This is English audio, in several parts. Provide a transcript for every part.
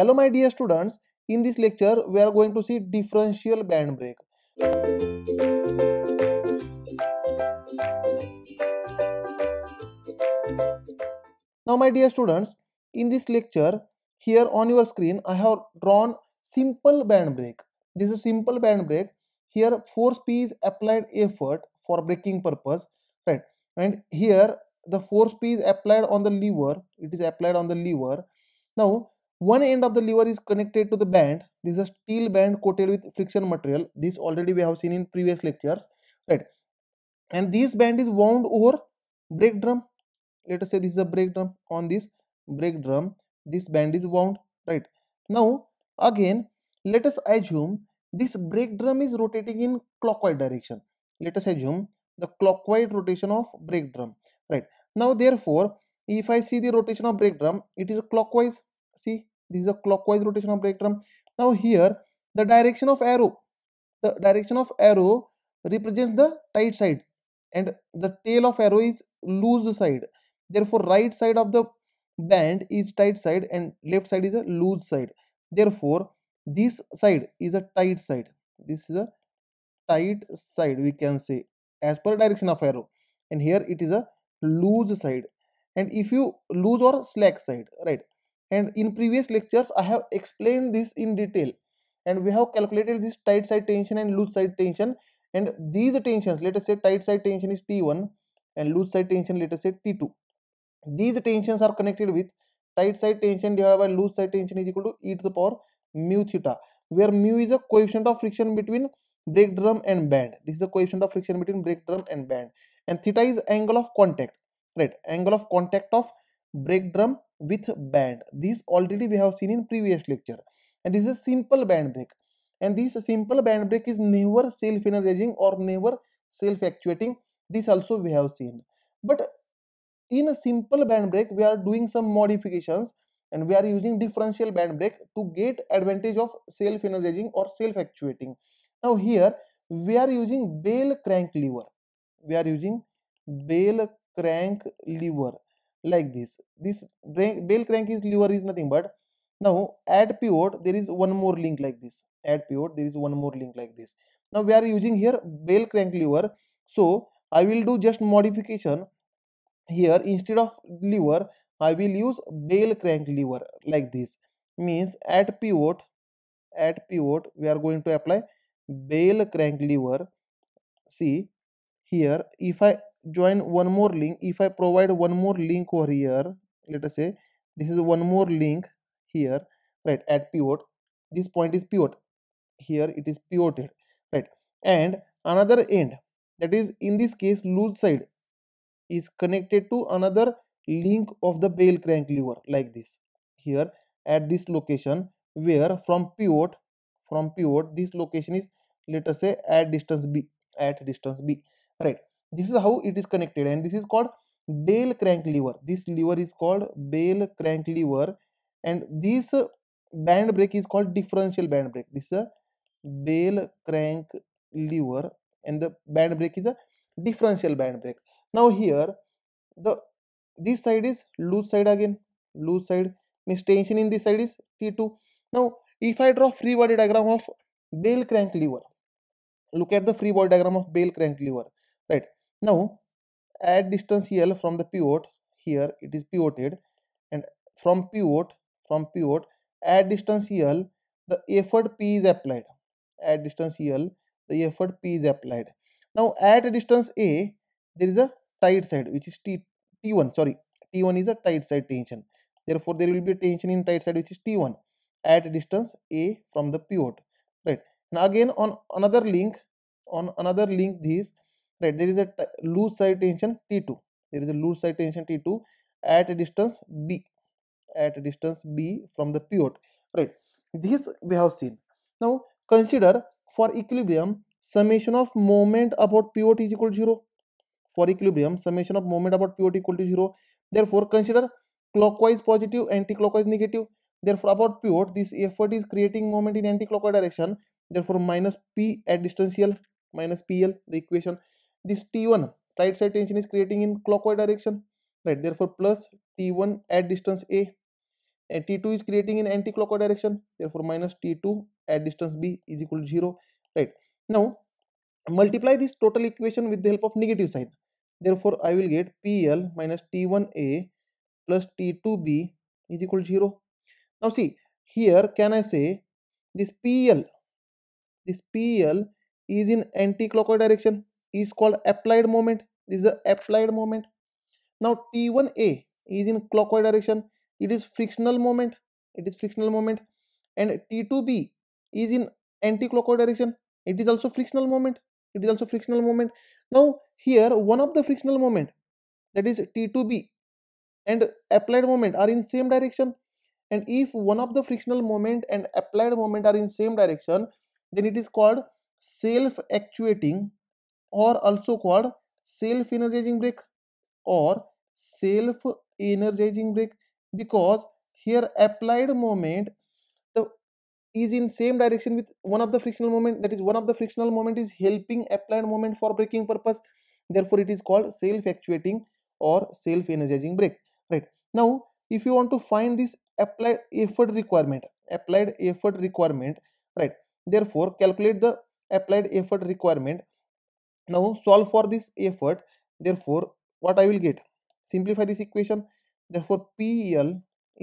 Hello my dear students, in this lecture we are going to see differential band break. Now my dear students, in this lecture here on your screen I have drawn simple band break. This is simple band break. Here force P is applied effort for breaking purpose right and here the force P is applied on the lever it is applied on the lever now one end of the lever is connected to the band. This is a steel band coated with friction material. This already we have seen in previous lectures, right? And this band is wound over brake drum. Let us say this is a brake drum. On this brake drum, this band is wound, right? Now, again, let us assume this brake drum is rotating in clockwise direction. Let us assume the clockwise rotation of brake drum, right? Now, therefore, if I see the rotation of brake drum, it is clockwise. See, this is a clockwise rotation of electron now here the direction of arrow the direction of arrow represents the tight side and the tail of arrow is loose side therefore right side of the band is tight side and left side is a loose side therefore this side is a tight side this is a tight side we can say as per direction of arrow and here it is a loose side and if you lose or slack side right and in previous lectures I have explained this in detail and we have calculated this tight side tension and loose side tension and these tensions let us say tight side tension is T1 and loose side tension let us say T2 these tensions are connected with tight side tension divided by loose side tension is equal to e to the power mu theta where mu is a coefficient of friction between brake drum and band this is the coefficient of friction between brake drum and band and theta is angle of contact right angle of contact of brake drum with band this already we have seen in previous lecture and this is a simple band break and this simple band break is never self-energizing or never self-actuating this also we have seen but in a simple band break we are doing some modifications and we are using differential band break to get advantage of self-energizing or self-actuating now here we are using bell crank lever we are using bell crank lever like this this bell crank is lever is nothing but now at pivot there is one more link like this at pivot there is one more link like this now we are using here bell crank lever so i will do just modification here instead of lever i will use bell crank lever like this means at pivot at pivot we are going to apply bell crank lever see here if i join one more link if i provide one more link over here let us say this is one more link here right at pivot this point is pivot here it is pivoted right and another end that is in this case loose side is connected to another link of the bale crank lever like this here at this location where from pivot from pivot this location is let us say at distance b at distance b right this is how it is connected and this is called Bell crank lever this lever is called Bell crank lever and this uh, band brake is called differential band brake this is a Bell crank lever and the band brake is a differential band brake now here the this side is loose side again loose side means tension in this side is T2 now if I draw free body diagram of Bell crank lever look at the free body diagram of Bell crank lever now at distance L from the pivot here it is pivoted and from pivot from pivot at distance L the effort P is applied at distance L the effort P is applied. Now at distance A there is a tight side which is T, T1 sorry T1 is a tight side tension therefore there will be a tension in tight side which is T1 at distance A from the pivot right. Now again on another link on another link these right there is a loose side tension t2 there is a loose side tension t2 at a distance b at a distance b from the pivot right this we have seen now consider for equilibrium summation of moment about pivot is equal to 0 for equilibrium summation of moment about pivot equal to 0 therefore consider clockwise positive anti-clockwise negative therefore about pivot this effort is creating moment in anti-clockwise direction therefore minus p at distance l minus pl the equation this t1 right side tension is creating in clockwise direction right therefore plus t1 at distance a and t2 is creating in anti-clockwise direction therefore minus t2 at distance b is equal to 0 right now multiply this total equation with the help of negative sign therefore i will get pl minus t1a plus t2b is equal to 0 now see here can i say this pl this pl is in anti-clockwise direction is called applied moment this is the applied moment now t1a is in clockwise direction it is frictional moment it is frictional moment and t2b is in anti-clockwise direction it is also frictional moment it is also frictional moment now here one of the frictional moment that is t2b and applied moment are in same direction and if one of the frictional moment and applied moment are in same direction then it is called self-actuating or also called self-energizing brake or self-energizing brake because here applied moment the is in same direction with one of the frictional moment that is one of the frictional moment is helping applied moment for braking purpose therefore it is called self-actuating or self-energizing brake right now if you want to find this applied effort requirement applied effort requirement right therefore calculate the applied effort requirement now solve for this effort therefore what i will get simplify this equation therefore pl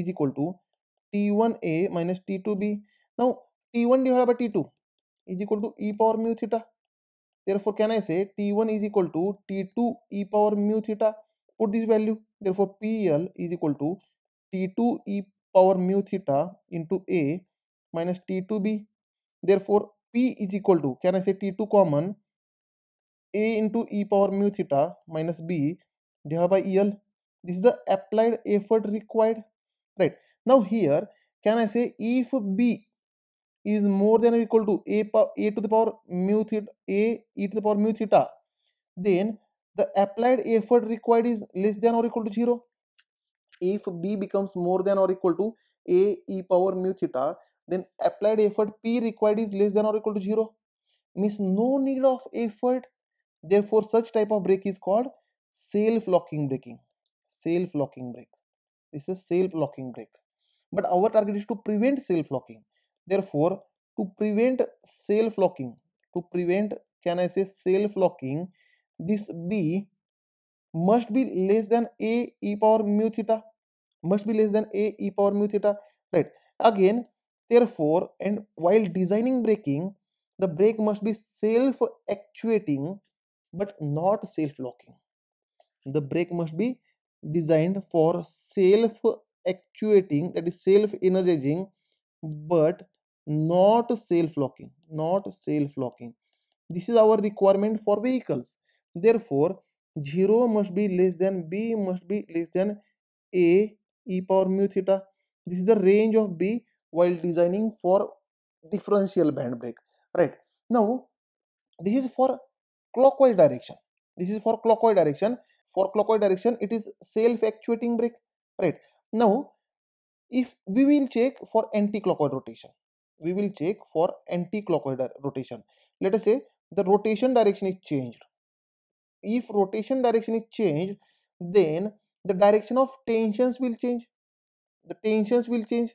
is equal to t1a minus t2b now t1 divided by t2 is equal to e power mu theta therefore can i say t1 is equal to t2 e power mu theta put this value therefore pl is equal to t2 e power mu theta into a minus t2b therefore p is equal to can i say t2 common a into e power mu theta minus b divided by el. This is the applied effort required. Right. Now here, can I say if b is more than or equal to a, a to the power mu theta a e to the power mu theta, then the applied effort required is less than or equal to 0. If b becomes more than or equal to a e power mu theta, then applied effort p required is less than or equal to 0 means no need of effort Therefore, such type of brake is called self-locking braking. Self-locking brake. This is self-locking brake. But our target is to prevent self-locking. Therefore, to prevent self-locking, to prevent, can I say self-locking, this B must be less than A e power mu theta. Must be less than A e power mu theta. Right. Again, therefore, and while designing braking, the brake must be self-actuating but not self-locking. The brake must be designed for self-actuating, that is self-energizing, but not self-locking, not self-locking. This is our requirement for vehicles. Therefore, 0 must be less than B must be less than A e power mu theta. This is the range of B while designing for differential band brake. Right. Now, this is for clockwise direction this is for clockwise direction for clockwise direction it is self-actuating brake right now if we will check for anti-clockwise rotation we will check for anti-clockwise rotation let us say the rotation direction is changed if rotation direction is changed then the direction of tensions will change the tensions will change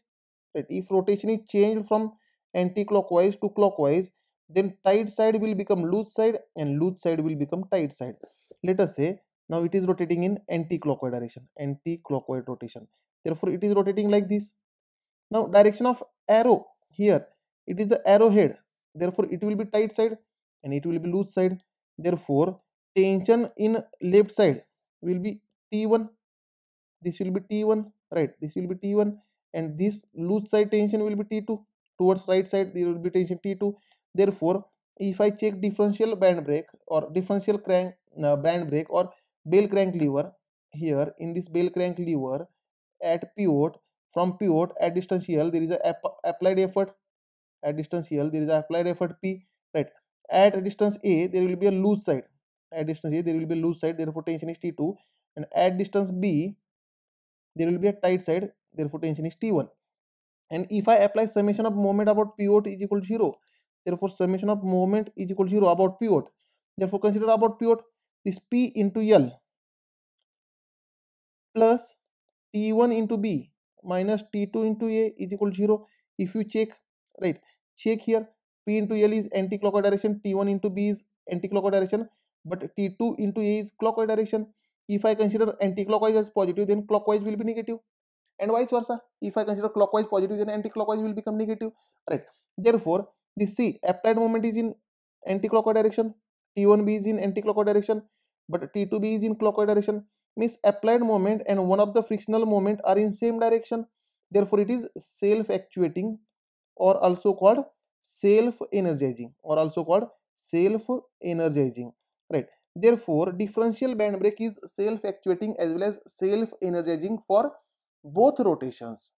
right if rotation is changed from anti-clockwise to clockwise then tight side will become loose side and loose side will become tight side let us say now it is rotating in anti-clockwise direction anti-clockwise rotation therefore it is rotating like this now direction of arrow here it is the arrowhead therefore it will be tight side and it will be loose side therefore tension in left side will be t1 this will be t1 right this will be t1 and this loose side tension will be t2 towards right side there will be tension t2 Therefore, if I check differential band brake or differential crank uh, band brake or bell crank lever here in this bell crank lever at pivot from pivot at distance L there is a app applied effort at distance L there is a applied effort P right at distance A there will be a loose side at distance A there will be a loose side therefore tension is T2 and at distance B there will be a tight side therefore tension is T1 and if I apply summation of moment about pivot is equal to 0 therefore summation of moment is equal to zero about pivot therefore consider about pivot this p into l plus t1 into b minus t2 into a is equal to zero if you check right check here p into l is anti-clockwise direction t1 into b is anti-clockwise direction but t2 into a is clockwise direction if i consider anti-clockwise as positive then clockwise will be negative and vice versa if i consider clockwise positive then anti-clockwise will become negative right therefore this C applied moment is in anti-clockwise direction, T1B is in anti-clockwise direction, but T2B is in clockwise direction. Means applied moment and one of the frictional moment are in same direction. Therefore, it is self-actuating or also called self-energizing or also called self-energizing. Right. Therefore, differential band brake is self-actuating as well as self-energizing for both rotations.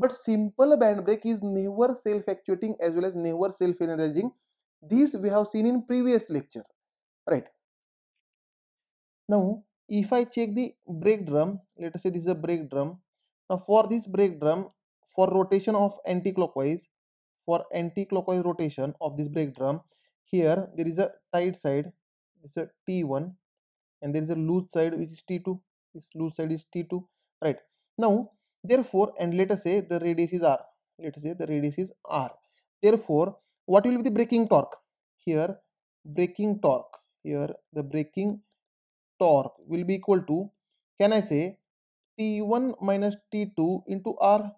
But simple band break is never self-actuating as well as never self-energizing. This we have seen in previous lecture, right? Now, if I check the brake drum, let us say this is a brake drum. Now, for this brake drum, for rotation of anti-clockwise, for anti-clockwise rotation of this brake drum, here there is a tight side, this is a T1, and there is a loose side which is T2. This loose side is T2, right? Now, Therefore, and let us say the is are, let us say the radius is r. Therefore, what will be the breaking torque? Here, Breaking torque, here the breaking torque will be equal to, can I say, T1 minus T2 into R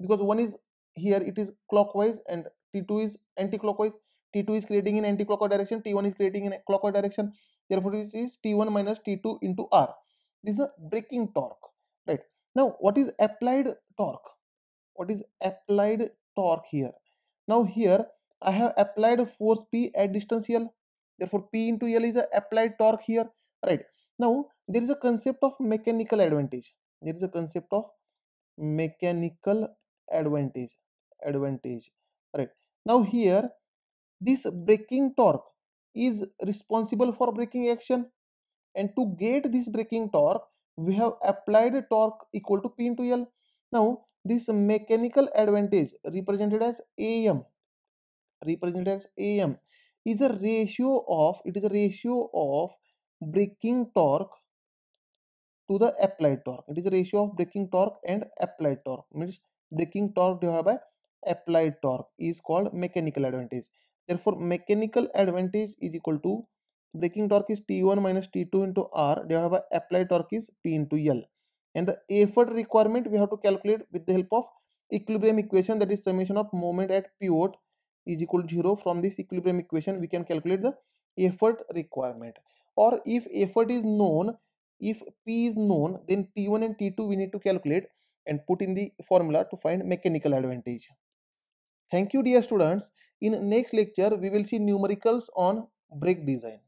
because one is here it is clockwise and T2 is anti-clockwise. T2 is creating in anti-clockwise direction, T1 is creating in clockwise direction. Therefore, it is T1 minus T2 into R. This is a breaking torque, right? now what is applied torque what is applied torque here now here i have applied force p at distance l therefore p into l is the applied torque here right now there is a concept of mechanical advantage there is a concept of mechanical advantage advantage right now here this braking torque is responsible for braking action and to get this braking torque we have applied torque equal to P into L. Now, this mechanical advantage represented as AM, represented as AM is a ratio of, it is a ratio of braking torque to the applied torque. It is a ratio of braking torque and applied torque. Means braking torque divided by applied torque is called mechanical advantage. Therefore, mechanical advantage is equal to Breaking torque is T1 minus T2 into R divided by applied torque is P into L. And the effort requirement we have to calculate with the help of equilibrium equation that is summation of moment at pivot is equal to 0. From this equilibrium equation we can calculate the effort requirement. Or if effort is known, if P is known then T1 and T2 we need to calculate and put in the formula to find mechanical advantage. Thank you dear students. In next lecture we will see numericals on brake design.